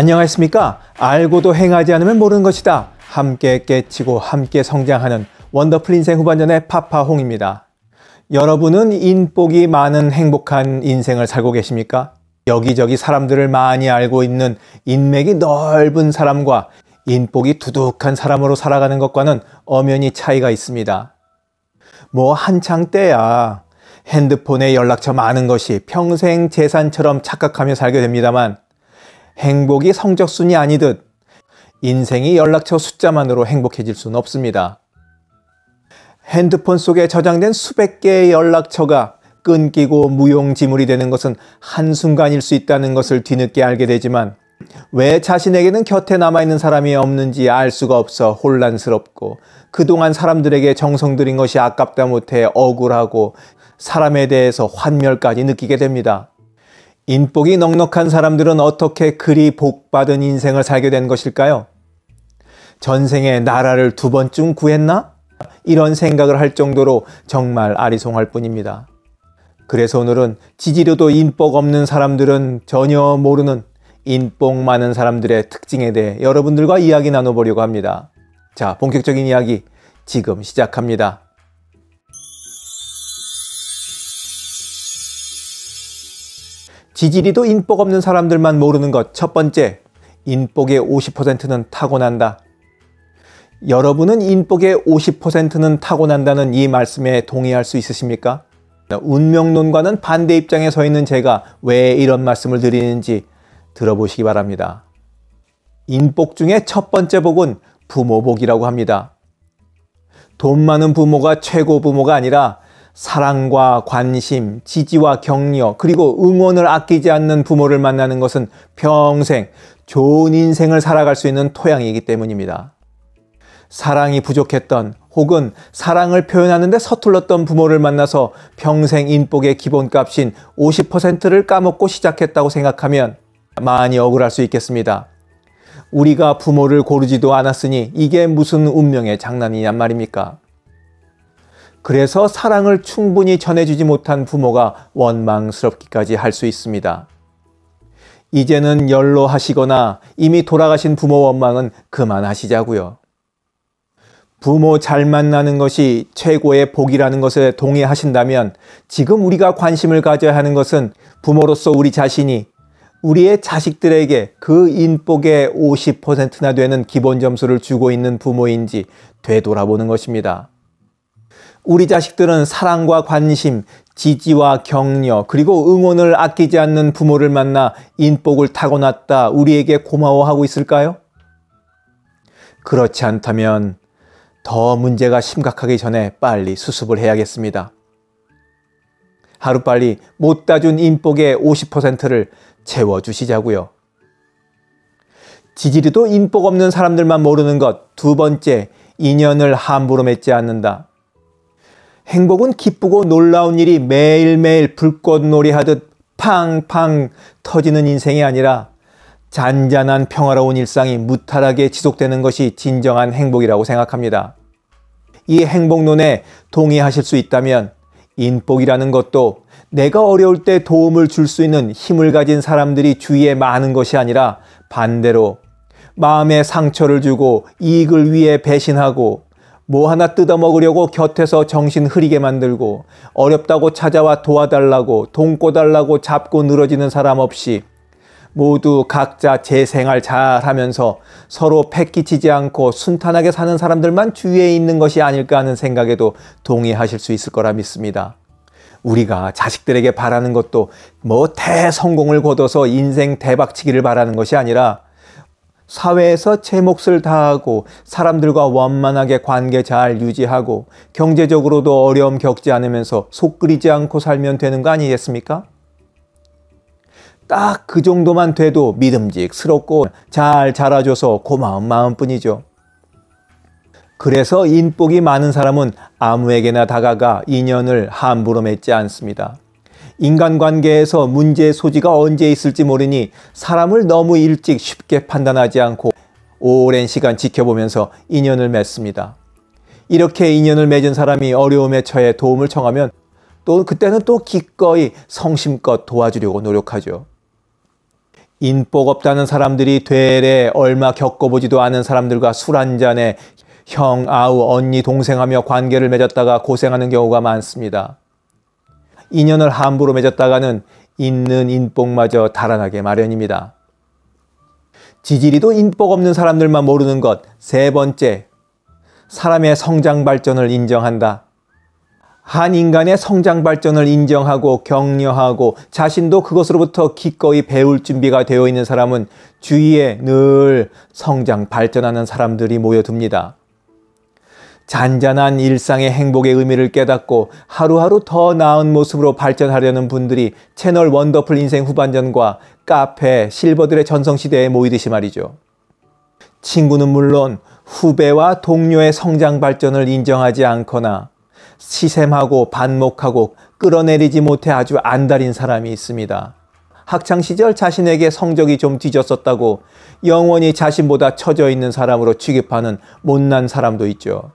안녕하십니까? 알고도 행하지 않으면 모르는 것이다. 함께 깨치고 함께 성장하는 원더풀 인생 후반전의 파파홍입니다. 여러분은 인복이 많은 행복한 인생을 살고 계십니까? 여기저기 사람들을 많이 알고 있는 인맥이 넓은 사람과 인복이 두둑한 사람으로 살아가는 것과는 엄연히 차이가 있습니다. 뭐 한창 때야 핸드폰에 연락처 많은 것이 평생 재산처럼 착각하며 살게 됩니다만 행복이 성적순이 아니듯 인생이 연락처 숫자만으로 행복해질 수는 없습니다. 핸드폰 속에 저장된 수백 개의 연락처가 끊기고 무용지물이 되는 것은 한순간일 수 있다는 것을 뒤늦게 알게 되지만 왜 자신에게는 곁에 남아있는 사람이 없는지 알 수가 없어 혼란스럽고 그동안 사람들에게 정성 들인 것이 아깝다 못해 억울하고 사람에 대해서 환멸까지 느끼게 됩니다. 인복이 넉넉한 사람들은 어떻게 그리 복받은 인생을 살게 된 것일까요? 전생에 나라를 두 번쯤 구했나? 이런 생각을 할 정도로 정말 아리송할 뿐입니다. 그래서 오늘은 지지료도 인복 없는 사람들은 전혀 모르는 인복 많은 사람들의 특징에 대해 여러분들과 이야기 나눠보려고 합니다. 자, 본격적인 이야기 지금 시작합니다. 지지리도 인복 없는 사람들만 모르는 것 첫 번째, 인복의 50%는 타고난다. 여러분은 인복의 50%는 타고난다는 이 말씀에 동의할 수 있으십니까? 운명론과는 반대 입장에 서 있는 제가 왜 이런 말씀을 드리는지 들어보시기 바랍니다. 인복 중에 첫 번째 복은 부모복이라고 합니다. 돈 많은 부모가 최고 부모가 아니라 사랑과 관심, 지지와 격려, 그리고 응원을 아끼지 않는 부모를 만나는 것은 평생 좋은 인생을 살아갈 수 있는 토양이기 때문입니다. 사랑이 부족했던 혹은 사랑을 표현하는데 서툴렀던 부모를 만나서 평생 인복의 기본값인 50%를 까먹고 시작했다고 생각하면 많이 억울할 수 있겠습니다. 우리가 부모를 고르지도 않았으니 이게 무슨 운명의 장난이냔 말입니까? 그래서 사랑을 충분히 전해주지 못한 부모가 원망스럽기까지 할 수 있습니다. 이제는 연로하시거나 이미 돌아가신 부모 원망은 그만하시자고요. 부모 잘 만나는 것이 최고의 복이라는 것에 동의하신다면 지금 우리가 관심을 가져야 하는 것은 부모로서 우리 자신이 우리의 자식들에게 그 인복의 50%나 되는 기본 점수를 주고 있는 부모인지 되돌아보는 것입니다. 우리 자식들은 사랑과 관심, 지지와 격려, 그리고 응원을 아끼지 않는 부모를 만나 인복을 타고났다 우리에게 고마워하고 있을까요? 그렇지 않다면 더 문제가 심각하기 전에 빨리 수습을 해야겠습니다. 하루빨리 못 따준 인복의 50%를 채워주시자고요. 지지리도 인복 없는 사람들만 모르는 것. 두 번째, 인연을 함부로 맺지 않는다. 행복은 기쁘고 놀라운 일이 매일매일 불꽃놀이 하듯 팡팡 터지는 인생이 아니라 잔잔한 평화로운 일상이 무탈하게 지속되는 것이 진정한 행복이라고 생각합니다. 이 행복론에 동의하실 수 있다면 인복이라는 것도 내가 어려울 때 도움을 줄 수 있는 힘을 가진 사람들이 주위에 많은 것이 아니라 반대로 마음에 상처를 주고 이익을 위해 배신하고 뭐 하나 뜯어먹으려고 곁에서 정신 흐리게 만들고 어렵다고 찾아와 도와달라고 돈꼬달라고 잡고 늘어지는 사람 없이 모두 각자 제 생활 잘 하면서 서로 패끼치지 않고 순탄하게 사는 사람들만 주위에 있는 것이 아닐까 하는 생각에도 동의하실 수 있을 거라 믿습니다. 우리가 자식들에게 바라는 것도 뭐 대성공을 거둬서 인생 대박치기를 바라는 것이 아니라 사회에서 제 몫을 다하고 사람들과 원만하게 관계 잘 유지하고 경제적으로도 어려움 겪지 않으면서 속 끓이지 않고 살면 되는 거 아니겠습니까? 딱 그 정도만 돼도 믿음직스럽고 잘 자라줘서 고마운 마음뿐이죠. 그래서 인복이 많은 사람은 아무에게나 다가가 인연을 함부로 맺지 않습니다. 인간관계에서 문제의 소지가 언제 있을지 모르니 사람을 너무 일찍 쉽게 판단하지 않고 오랜 시간 지켜보면서 인연을 맺습니다. 이렇게 인연을 맺은 사람이 어려움에 처해 도움을 청하면 또 그때는 또 기꺼이 성심껏 도와주려고 노력하죠. 인복 없다는 사람들이 되레 얼마 겪어보지도 않은 사람들과 술 한잔에 형, 아우, 언니, 동생하며 관계를 맺었다가 고생하는 경우가 많습니다. 인연을 함부로 맺었다가는 있는 인복마저 달아나게 마련입니다. 지지리도 인복 없는 사람들만 모르는 것. 세 번째, 사람의 성장 발전을 인정한다. 한 인간의 성장 발전을 인정하고 격려하고 자신도 그것으로부터 기꺼이 배울 준비가 되어 있는 사람은 주위에 늘 성장 발전하는 사람들이 모여듭니다. 잔잔한 일상의 행복의 의미를 깨닫고 하루하루 더 나은 모습으로 발전하려는 분들이 채널 원더풀 인생 후반전과 카페 실버들의 전성시대에 모이듯이 말이죠. 친구는 물론 후배와 동료의 성장 발전을 인정하지 않거나 시샘하고 반목하고 끌어내리지 못해 아주 안달인 사람이 있습니다. 학창시절 자신에게 성적이 좀 뒤졌었다고 영원히 자신보다 처져 있는 사람으로 취급하는 못난 사람도 있죠.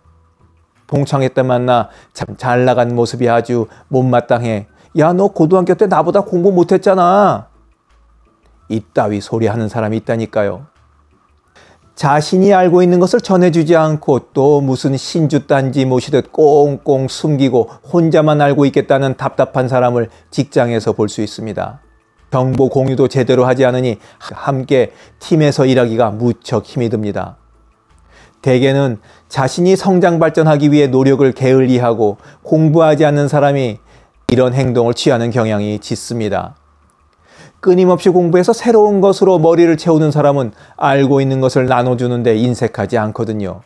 동창회 때 만나 참 잘 나간 모습이 아주 못마땅해. 야, 너 고등학교 때 나보다 공부 못했잖아. 이따위 소리 하는 사람이 있다니까요. 자신이 알고 있는 것을 전해주지 않고 또 무슨 신주단지 모시듯 꽁꽁 숨기고 혼자만 알고 있겠다는 답답한 사람을 직장에서 볼 수 있습니다. 정보 공유도 제대로 하지 않으니 함께 팀에서 일하기가 무척 힘이 듭니다. 대개는 자신이 성장 발전하기 위해 노력을 게을리하고 공부하지 않는 사람이 이런 행동을 취하는 경향이 짙습니다. 끊임없이 공부해서 새로운 것으로 머리를 채우는 사람은 알고 있는 것을 나눠주는데 인색하지 않거든요.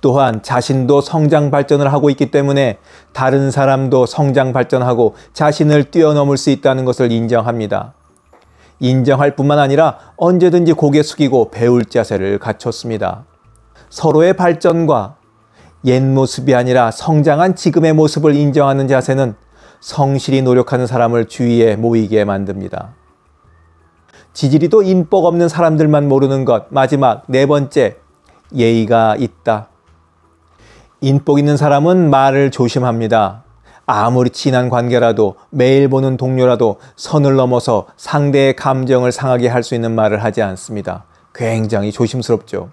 또한 자신도 성장 발전을 하고 있기 때문에 다른 사람도 성장 발전하고 자신을 뛰어넘을 수 있다는 것을 인정합니다. 인정할 뿐만 아니라 언제든지 고개 숙이고 배울 자세를 갖췄습니다. 서로의 발전과 옛 모습이 아니라 성장한 지금의 모습을 인정하는 자세는 성실히 노력하는 사람을 주위에 모이게 만듭니다. 지지리도 인복 없는 사람들만 모르는 것. 마지막 네 번째, 예의가 있다. 인복 있는 사람은 말을 조심합니다. 아무리 친한 관계라도 매일 보는 동료라도 선을 넘어서 상대의 감정을 상하게 할 수 있는 말을 하지 않습니다. 굉장히 조심스럽죠.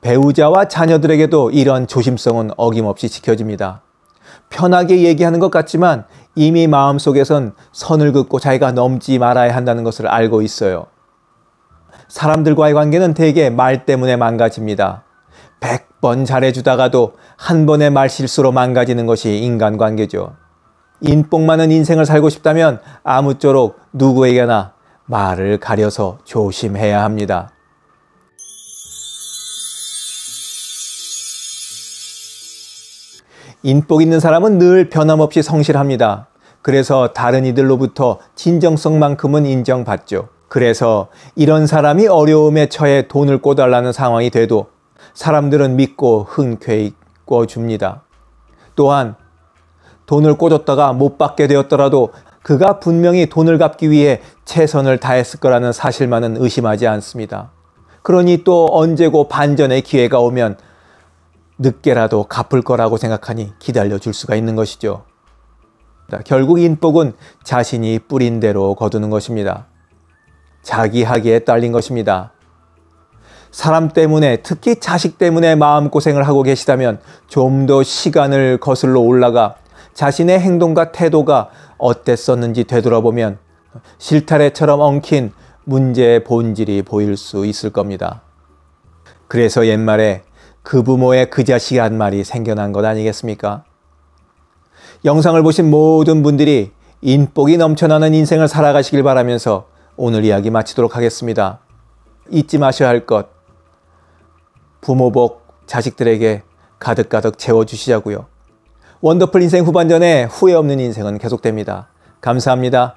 배우자와 자녀들에게도 이런 조심성은 어김없이 지켜집니다. 편하게 얘기하는 것 같지만 이미 마음속에선 선을 긋고 자기가 넘지 말아야 한다는 것을 알고 있어요. 사람들과의 관계는 대개 말 때문에 망가집니다. 100번 잘해주다가도 한 번의 말 실수로 망가지는 것이 인간관계죠. 인복 많은 인생을 살고 싶다면 아무쪼록 누구에게나 말을 가려서 조심해야 합니다. 인복 있는 사람은 늘 변함없이 성실합니다. 그래서 다른 이들로부터 진정성만큼은 인정받죠. 그래서 이런 사람이 어려움에 처해 돈을 꿔달라는 상황이 돼도 사람들은 믿고 흔쾌히 꿔줍니다. 또한 돈을 꿔줬다가 못 받게 되었더라도 그가 분명히 돈을 갚기 위해 최선을 다했을 거라는 사실만은 의심하지 않습니다. 그러니 또 언제고 반전의 기회가 오면 늦게라도 갚을 거라고 생각하니 기다려 줄 수가 있는 것이죠. 결국 인복은 자신이 뿌린 대로 거두는 것입니다. 자기 하기에 딸린 것입니다. 사람 때문에 특히 자식 때문에 마음고생을 하고 계시다면 좀 더 시간을 거슬러 올라가 자신의 행동과 태도가 어땠었는지 되돌아보면 실타래처럼 엉킨 문제의 본질이 보일 수 있을 겁니다. 그래서 옛말에 그 부모의 그 자식이 한 말이 생겨난 것 아니겠습니까? 영상을 보신 모든 분들이 인복이 넘쳐나는 인생을 살아가시길 바라면서 오늘 이야기 마치도록 하겠습니다. 잊지 마셔야 할 것. 부모복 자식들에게 가득가득 채워주시자고요. 원더풀 인생 후반전에 후회 없는 인생은 계속됩니다. 감사합니다.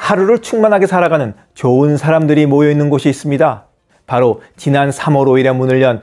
하루를 충만하게 살아가는 좋은 사람들이 모여있는 곳이 있습니다. 바로 지난 3월 5일에 문을 연